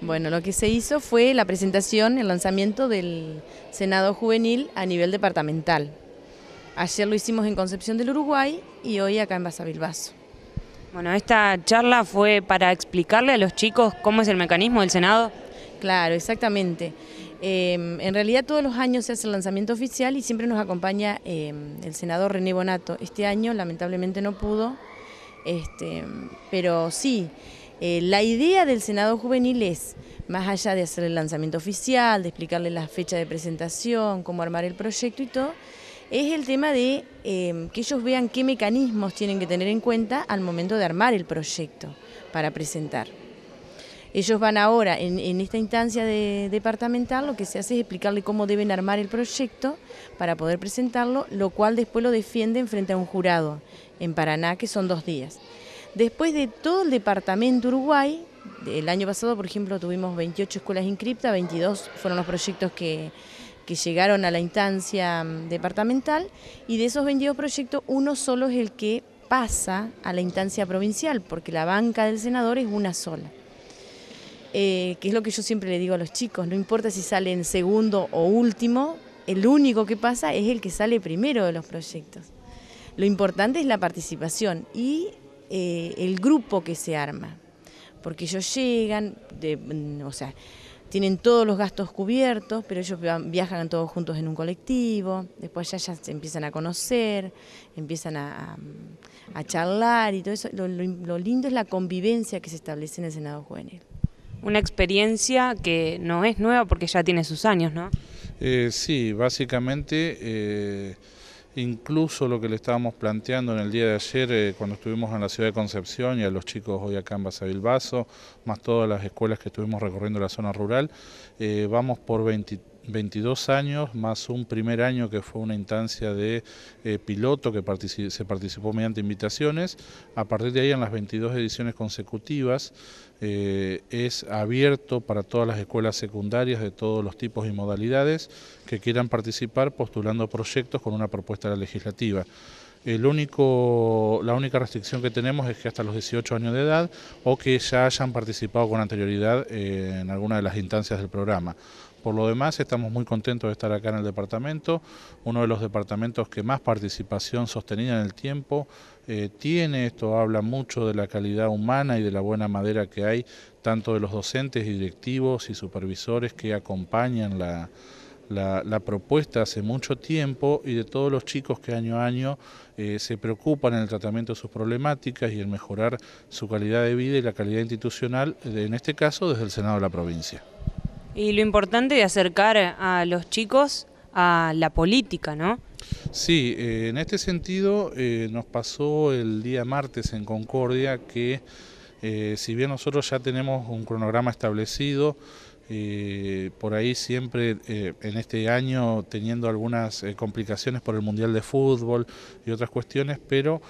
Bueno, lo que se hizo fue la presentación, el lanzamiento del Senado Juvenil a nivel departamental. Ayer lo hicimos en Concepción del Uruguay y hoy acá en Basavilbaso. Bueno, esta charla fue para explicarle a los chicos cómo es el mecanismo del Senado. Claro, exactamente. Eh, en realidad todos los años se hace el lanzamiento oficial y siempre nos acompaña eh, el senador René Bonato. Este año lamentablemente no pudo, este, pero sí, eh, la idea del Senado Juvenil es, más allá de hacer el lanzamiento oficial, de explicarle la fecha de presentación, cómo armar el proyecto y todo, es el tema de eh, que ellos vean qué mecanismos tienen que tener en cuenta al momento de armar el proyecto para presentar. Ellos van ahora, en, esta instancia departamental, lo que se hace es explicarle cómo deben armar el proyecto para poder presentarlo, lo cual después lo defienden frente a un jurado en Paraná, que son dos días. Después de todo el departamento Uruguay, el año pasado, por ejemplo, tuvimos 28 escuelas inscritas, 22 fueron los proyectos que, llegaron a la instancia mm, departamental y de esos 22 proyectos, uno solo es el que pasa a la instancia provincial, porque la banca del senador es una sola. Eh, que es lo que yo siempre le digo a los chicos, no importa si sale en segundo o último, el único que pasa es el que sale primero de los proyectos. Lo importante es la participación y eh, el grupo que se arma, porque ellos llegan, mm, o sea, tienen todos los gastos cubiertos, pero ellos viajan todos juntos en un colectivo, después ya, ya se empiezan a conocer, empiezan a, charlar y todo eso. Lo, lindo es la convivencia que se establece en el Senado Juvenil. Una experiencia que no es nueva porque ya tiene sus años, ¿no? Eh, sí, básicamente... Eh, incluso lo que le estábamos planteando en el día de ayer eh, cuando estuvimos en la ciudad de Concepción y a los chicos hoy acá en Basavilbaso, más todas las escuelas que estuvimos recorriendo la zona rural, eh, vamos por 23 22 años, más un primer año que fue una instancia de eh, piloto que se participó mediante invitaciones. A partir de ahí, en las 22 ediciones consecutivas, eh, es abierto para todas las escuelas secundarias de todos los tipos y modalidades que quieran participar postulando proyectos con una propuesta legislativa. El único, la única restricción que tenemos es que hasta los 18 años de edad o que ya hayan participado con anterioridad eh, en alguna de las instancias del programa. Por lo demás, estamos muy contentos de estar acá en el departamento, uno de los departamentos que más participación sostenida en el tiempo eh, tiene, esto habla mucho de la calidad humana y de la buena madera que hay, tanto de los docentes directivos y supervisores que acompañan la, propuesta hace mucho tiempo y de todos los chicos que año a año eh, se preocupan en el tratamiento de sus problemáticas y en mejorar su calidad de vida y la calidad institucional, en este caso desde el Senado de la provincia. Y lo importante de acercar a los chicos a la política, ¿no? Sí, eh, en este sentido eh, nos pasó el día martes en Concordia que eh, si bien nosotros ya tenemos un cronograma establecido, y eh, por ahí siempre eh, en este año teniendo algunas eh, complicaciones por el Mundial de Fútbol y otras cuestiones, pero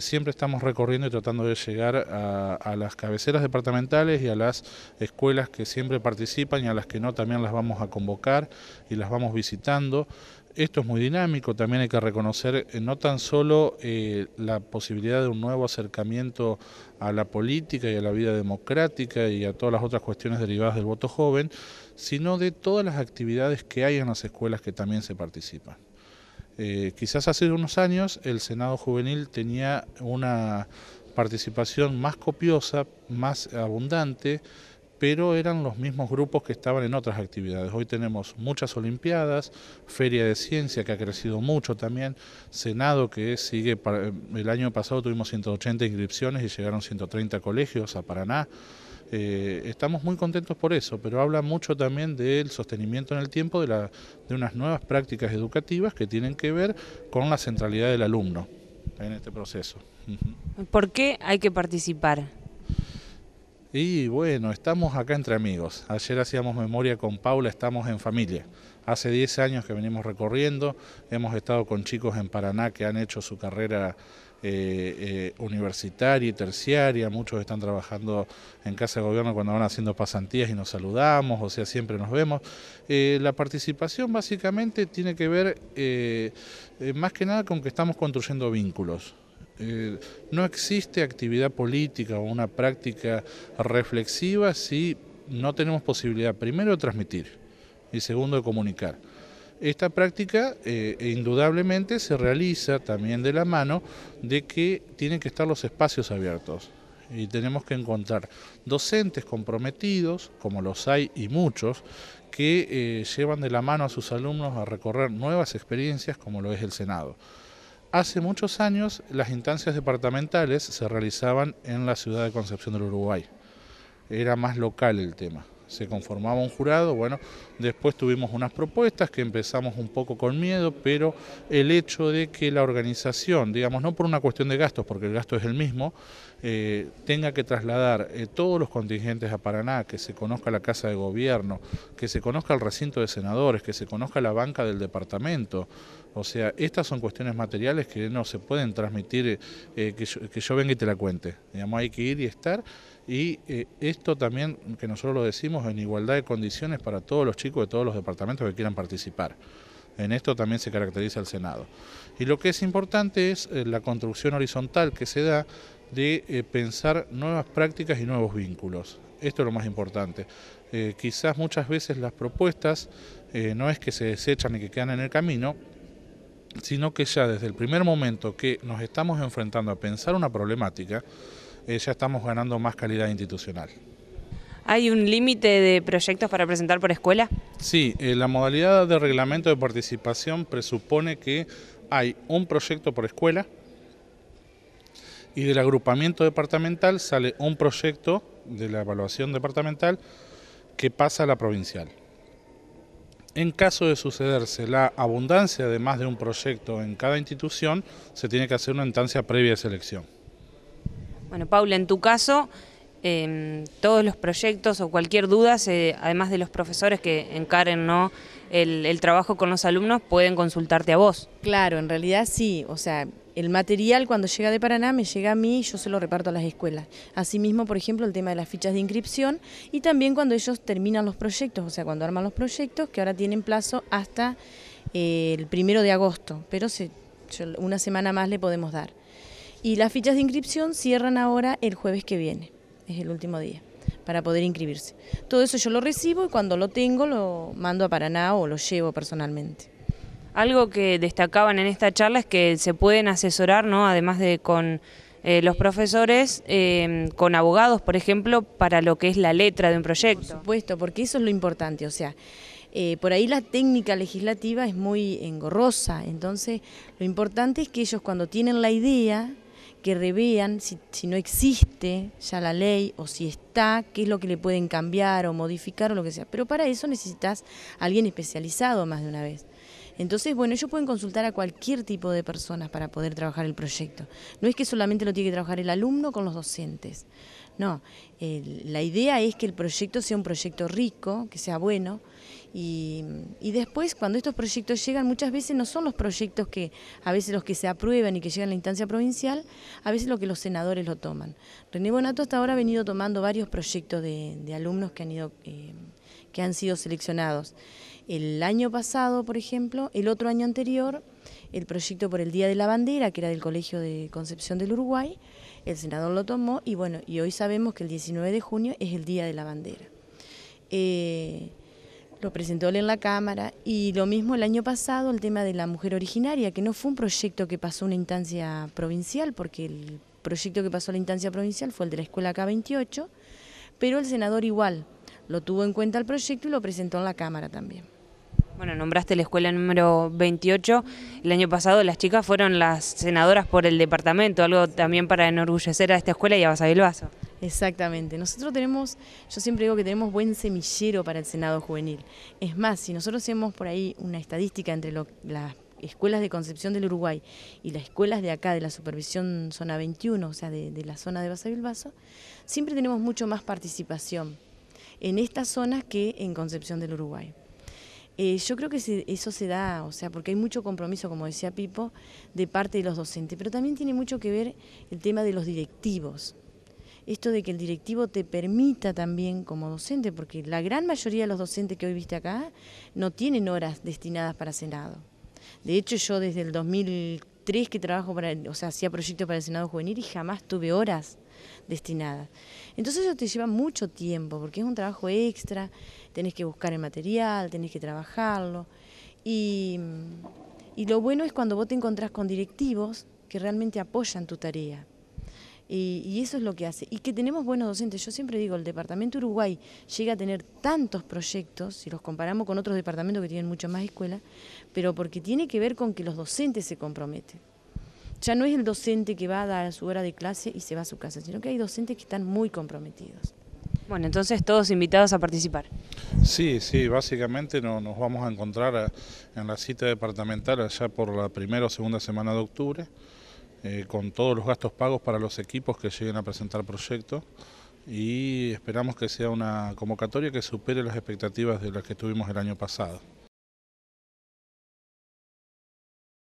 siempre estamos recorriendo y tratando de llegar a, a, las cabeceras departamentales y a las escuelas que siempre participan y a las que no también las vamos a convocar y las vamos visitando esto es muy dinámico, también hay que reconocer eh, no tan solo eh, la posibilidad de un nuevo acercamiento a la política y a la vida democrática y a todas las otras cuestiones derivadas del voto joven, sino de todas las actividades que hay en las escuelas que también se participan. Eh, quizás hace unos años el Senado Juvenil tenía una participación más copiosa, más abundante, pero eran los mismos grupos que estaban en otras actividades. Hoy tenemos muchas Olimpiadas, Feria de Ciencia que ha crecido mucho también, Senado que sigue, el año pasado tuvimos 180 inscripciones y llegaron 130 colegios a Paraná. Eh, estamos muy contentos por eso, pero habla mucho también del sostenimiento en el tiempo de, de unas nuevas prácticas educativas que tienen que ver con la centralidad del alumno en este proceso. ¿Por qué hay que participar? Y bueno, estamos acá entre amigos. Ayer hacíamos memoria con Paula, estamos en familia. Hace 10 años que venimos recorriendo, hemos estado con chicos en Paraná que han hecho su carrera eh, eh, universitaria y terciaria, muchos están trabajando en casa de gobierno cuando van haciendo pasantías y nos saludamos, o sea, siempre nos vemos. Eh, la participación básicamente tiene que ver más que nada con que estamos construyendo vínculos. Eh, no existe actividad política o una práctica reflexiva si no tenemos posibilidad, primero, de transmitir y segundo, de comunicar. Esta práctica eh, indudablemente se realiza también de la mano de que tienen que estar los espacios abiertos y tenemos que encontrar docentes comprometidos, como los hay y muchos, que eh, llevan de la mano a sus alumnos a recorrer nuevas experiencias como lo es el Senado. Hace muchos años las instancias departamentales se realizaban en la ciudad de Concepción del Uruguay. Era más local el tema. Se conformaba un jurado, bueno, después tuvimos unas propuestas que empezamos un poco con miedo, pero el hecho de que la organización, digamos, no por una cuestión de gastos, porque el gasto es el mismo, eh, tenga que trasladar eh, todos los contingentes a Paraná, que se conozca la Casa de Gobierno, que se conozca el recinto de senadores, que se conozca la banca del departamento, o sea, estas son cuestiones materiales que no se pueden transmitir, eh, eh, que, yo, venga y te la cuente. Digamos, hay que ir y estar. Y eh, esto también, que nosotros lo decimos, en igualdad de condiciones para todos los chicos de todos los departamentos que quieran participar. En esto también se caracteriza el Senado. Y lo que es importante es la construcción horizontal que se da de pensar nuevas prácticas y nuevos vínculos. Esto es lo más importante. quizás muchas veces las propuestas no es que se desechan ni que quedan en el camino, sino que ya desde el primer momento que nos estamos enfrentando a pensar una problemática, eh, ya estamos ganando más calidad institucional. ¿Hay un límite de proyectos para presentar por escuela? Sí, eh, la modalidad de reglamento de participación presupone que hay un proyecto por escuela y del agrupamiento departamental sale un proyecto de la evaluación departamental que pasa a la provincial. En caso de sucederse la abundancia de más de un proyecto en cada institución, se tiene que hacer una instancia previa de selección. Bueno, Paula, en tu caso, Em, todos los proyectos o cualquier duda, además de los profesores que encaren ¿no? el, trabajo con los alumnos, pueden consultarte a vos. Claro, en realidad sí, o sea, el material cuando llega de Paraná me llega a mí y yo se lo reparto a las escuelas. Asimismo, por ejemplo, el tema de las fichas de inscripción y también cuando ellos terminan los proyectos, o sea, cuando arman los proyectos, que ahora tienen plazo hasta eh, el primero de agosto, pero una semana más le podemos dar. Y las fichas de inscripción cierran ahora el jueves que viene es el último día para poder inscribirse. Todo eso yo lo recibo y cuando lo tengo lo mando a Paraná o lo llevo personalmente. Algo que destacaban en esta charla es que se pueden asesorar, ¿no? además de con eh, los profesores, em, con abogados, por ejemplo, para lo que es la letra de un proyecto. Por supuesto, porque eso es lo importante, o sea, eh, por ahí la técnica legislativa es muy engorrosa, entonces lo importante es que ellos cuando tienen la idea que revean si, no existe ya la ley o si está, qué es lo que le pueden cambiar o modificar o lo que sea. Pero para eso necesitas a alguien especializado más de una vez. Entonces, bueno, ellos pueden consultar a cualquier tipo de personas para poder trabajar el proyecto. No es que solamente lo tiene que trabajar el alumno con los docentes. No, la idea es que el proyecto sea un proyecto rico, que sea bueno y, después, cuando estos proyectos llegan, muchas veces no son los proyectos que a veces los que se aprueban y que llegan a la instancia provincial, a veces lo que los senadores lo toman. René Bonato hasta ahora ha venido tomando varios proyectos de, alumnos que han, ido, eh, que han sido seleccionados. El año pasado, por ejemplo, el otro año anterior, el proyecto por el Día de la Bandera, que era del Colegio de Concepción del Uruguay, el senador lo tomó y bueno, y hoy sabemos que el 19 de junio es el Día de la Bandera. Eh, lo presentó en la Cámara y lo mismo el año pasado el tema de la mujer originaria, que no fue un proyecto que pasó una instancia provincial, porque el proyecto que pasó a la instancia provincial fue el de la Escuela K28, pero el senador igual lo tuvo en cuenta el proyecto y lo presentó en la Cámara también. Bueno, nombraste la escuela número 28. El año pasado las chicas fueron las senadoras por el departamento, algo también para enorgullecer a esta escuela y a Basavilbaso. Exactamente. Nosotros tenemos, yo siempre digo que tenemos buen semillero para el Senado Juvenil. Es más, si nosotros hacemos por ahí una estadística entre las escuelas de Concepción del Uruguay y las escuelas de acá, de la supervisión zona 21, o sea, de, la zona de Basa siempre tenemos mucho más participación en estas zonas que en Concepción del Uruguay. Eh, yo creo que eso se da, o sea, porque hay mucho compromiso, como decía Pipo, de parte de los docentes, pero también tiene mucho que ver el tema de los directivos esto de que el directivo te permita también como docente, porque la gran mayoría de los docentes que hoy viste acá no tienen horas destinadas para Senado. De hecho, yo desde el 2003 que trabajo para, o sea, hacía proyectos para el Senado Juvenil y jamás tuve horas destinadas. Entonces eso te lleva mucho tiempo, porque es un trabajo extra, tenés que buscar el material, tenés que trabajarlo. Y, y lo bueno es cuando vos te encontrás con directivos que realmente apoyan tu tarea. Y, eso es lo que hace. Y que tenemos buenos docentes. Yo siempre digo, el Departamento Uruguay llega a tener tantos proyectos, si los comparamos con otros departamentos que tienen muchas más escuelas, pero porque tiene que ver con que los docentes se comprometen. Ya no es el docente que va a dar su hora de clase y se va a su casa, sino que hay docentes que están muy comprometidos. Bueno, entonces todos invitados a participar. Sí, sí, básicamente nos vamos a encontrar en la cita departamental allá por la primera o segunda semana de octubre. Eh, con todos los gastos pagos para los equipos que lleguen a presentar proyectos y esperamos que sea una convocatoria que supere las expectativas de las que tuvimos el año pasado.